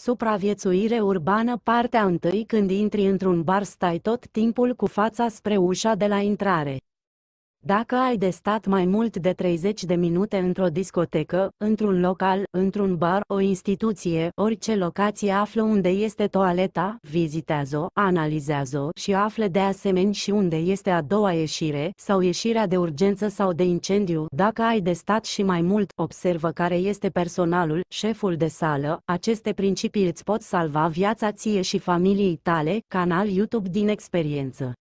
Supraviețuire urbană partea întâi Când intri într-un bar stai tot timpul cu fața spre ușa de la intrare. Dacă ai de stat mai mult de 30 de minute într-o discotecă, într-un local, într-un bar, o instituție, orice locație află unde este toaleta, vizitează-o, analizează-o și află de asemenea și unde este a doua ieșire sau ieșirea de urgență sau de incendiu. Dacă ai de stat și mai mult, observă care este personalul, șeful de sală, aceste principii îți pot salva viața ție și familiei tale, canal YouTube din experiență.